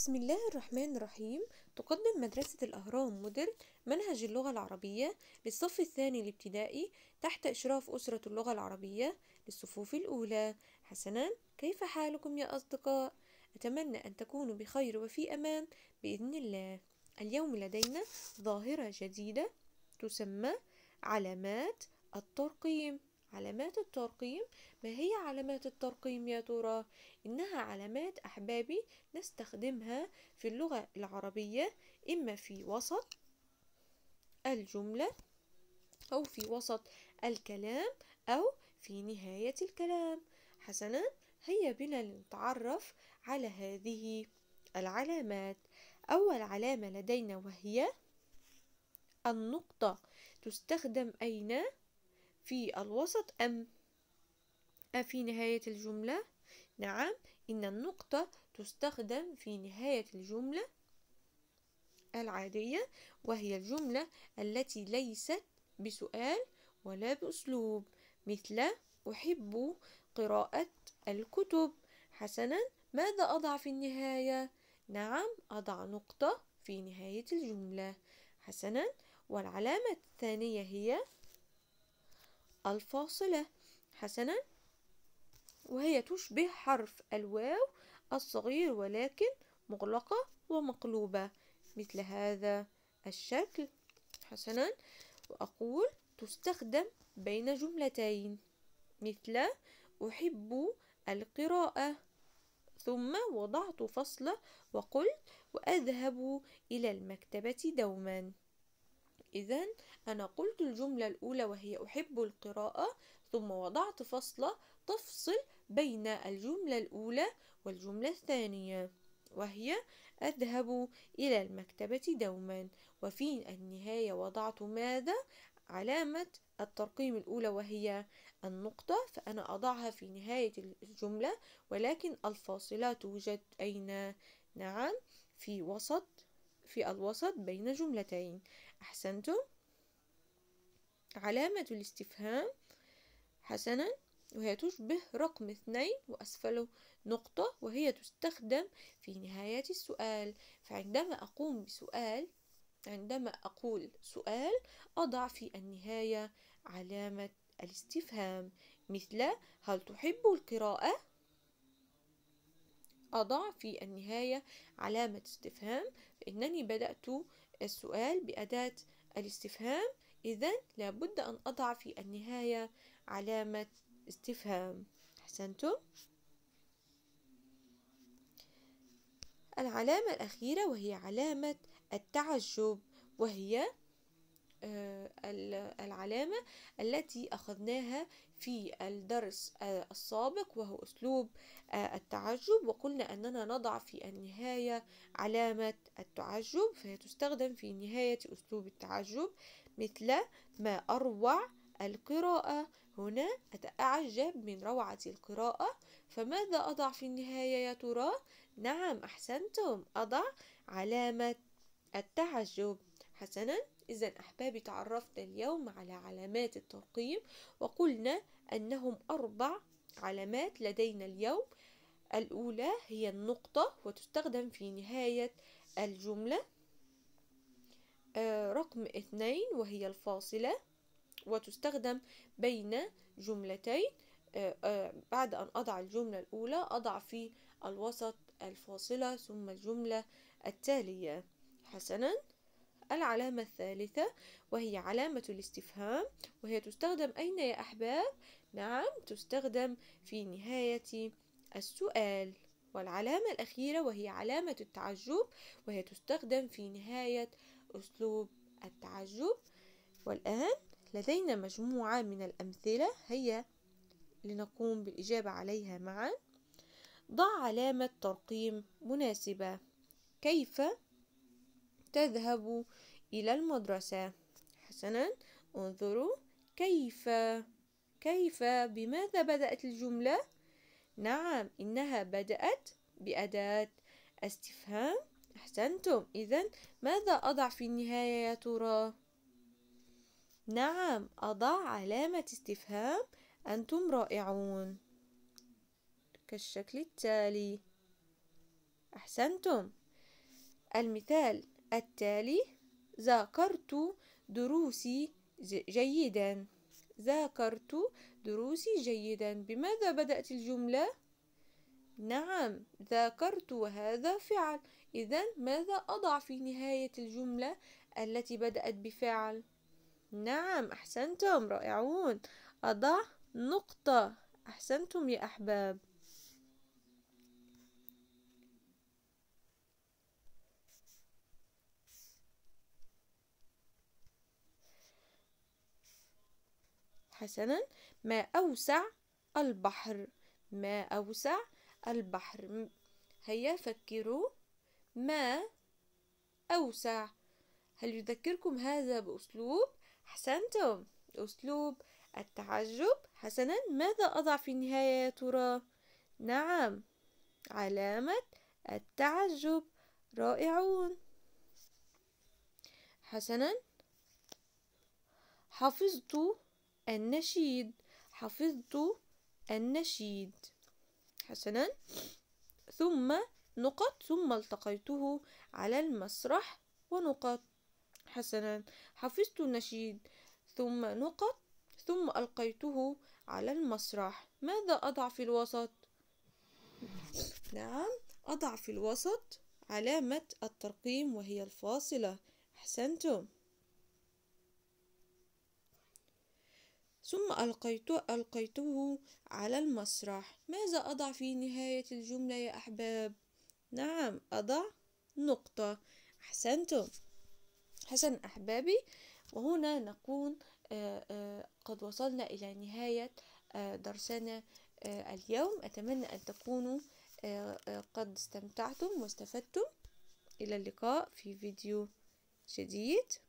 بسم الله الرحمن الرحيم تقدم مدرسة الأهرام مودرن منهج اللغة العربية للصف الثاني الابتدائي تحت إشراف أسرة اللغة العربية للصفوف الأولى حسنا كيف حالكم يا أصدقاء؟ أتمنى أن تكونوا بخير وفي أمان بإذن الله اليوم لدينا ظاهرة جديدة تسمى علامات الترقيم علامات الترقيم ما هي علامات الترقيم يا ترى إنها علامات أحبابي نستخدمها في اللغة العربية إما في وسط الجملة أو في وسط الكلام أو في نهاية الكلام حسنا هيا بنا لنتعرف على هذه العلامات أول علامة لدينا وهي النقطة تستخدم أين؟ في الوسط أم في نهاية الجملة نعم إن النقطة تستخدم في نهاية الجملة العادية وهي الجملة التي ليست بسؤال ولا بأسلوب مثل أحب قراءة الكتب حسنا ماذا أضع في النهاية؟ نعم أضع نقطة في نهاية الجملة حسنا والعلامة الثانية هي الفاصلة حسنا وهي تشبه حرف الواو الصغير ولكن مغلقة ومقلوبة مثل هذا الشكل حسنا وأقول تستخدم بين جملتين مثل أحب القراءة ثم وضعت فصلة وقلت وأذهب إلى المكتبة دوما إذا أنا قلت الجملة الأولى وهي أحب القراءة ثم وضعت فصلة تفصل بين الجملة الأولى والجملة الثانية وهي أذهب إلى المكتبة دوما وفي النهاية وضعت ماذا؟ علامة الترقيم الأولى وهي النقطة فأنا أضعها في نهاية الجملة ولكن الفاصلة توجد أين؟ نعم في وسط في الوسط بين جملتين أحسنتم علامة الاستفهام حسنا وهي تشبه رقم اثنين وأسفله نقطة وهي تستخدم في نهاية السؤال فعندما أقوم بسؤال عندما أقول سؤال أضع في النهاية علامة الاستفهام مثل هل تحب القراءة أضع في النهاية علامة استفهام فإنني بدأت السؤال بأداة الاستفهام إذا لابد أن أضع في النهاية علامة استفهام أحسنتم العلامة الأخيرة وهي علامة التعجب وهي آه، العلامة التي أخذناها في الدرس آه، السابق وهو أسلوب آه، التعجب وقلنا أننا نضع في النهاية علامة التعجب فهي تستخدم في نهاية أسلوب التعجب مثل ما أروع القراءة هنا أتعجب من روعة القراءة فماذا أضع في النهاية يا ترى؟ نعم أحسنتم أضع علامة التعجب حسنا إذا أحبابي تعرفنا اليوم على علامات الترقيم وقلنا أنهم أربع علامات لدينا اليوم الأولى هي النقطة وتستخدم في نهاية الجملة آه، رقم اثنين وهي الفاصلة وتستخدم بين جملتين آه، آه، بعد أن أضع الجملة الأولى أضع في الوسط الفاصلة ثم الجملة التالية حسناً العلامة الثالثة وهي علامة الاستفهام وهي تستخدم أين يا أحباب؟ نعم تستخدم في نهاية السؤال والعلامة الأخيرة وهي علامة التعجب وهي تستخدم في نهاية أسلوب التعجب والآن لدينا مجموعة من الأمثلة هيا لنقوم بالإجابة عليها معا ضع علامة ترقيم مناسبة كيف تذهب إلى المدرسة حسنا انظروا كيف كيف بماذا بدأت الجملة؟ نعم إنها بدأت بأداة استفهام أحسنتم إذا ماذا أضع في النهاية يا ترى؟ نعم أضع علامة استفهام أنتم رائعون كالشكل التالي أحسنتم المثال التالي ذاكرت دروسي جيدا ذاكرت دروسي جيدا بماذا بدأت الجملة؟ نعم ذاكرت وهذا فعل إذا ماذا أضع في نهاية الجملة التي بدأت بفعل؟ نعم أحسنتم رائعون أضع نقطة أحسنتم يا أحباب حسنا ما أوسع البحر ما أوسع البحر هيا فكروا ما أوسع هل يذكركم هذا بأسلوب أحسنتم أسلوب التعجب حسنا ماذا أضع في النهاية يا ترى نعم علامة التعجب رائعون حسنا حفظت النشيد حفظت النشيد حسنا ثم نقط ثم التقيته على المسرح ونقط حسنا حفظت النشيد ثم نقط ثم ألقيته على المسرح ماذا أضع في الوسط؟ نعم أضع في الوسط علامة الترقيم وهي الفاصلة أحسنتم ثم ألقيت ألقيته على المسرح ماذا أضع في نهاية الجملة يا أحباب؟ نعم أضع نقطة أحسنتم حسن أحبابي وهنا نكون آه، آه، قد وصلنا إلى نهاية آه، درسنا اليوم أتمنى أن تكونوا قد استمتعتم واستفدتم إلى اللقاء في فيديو جديد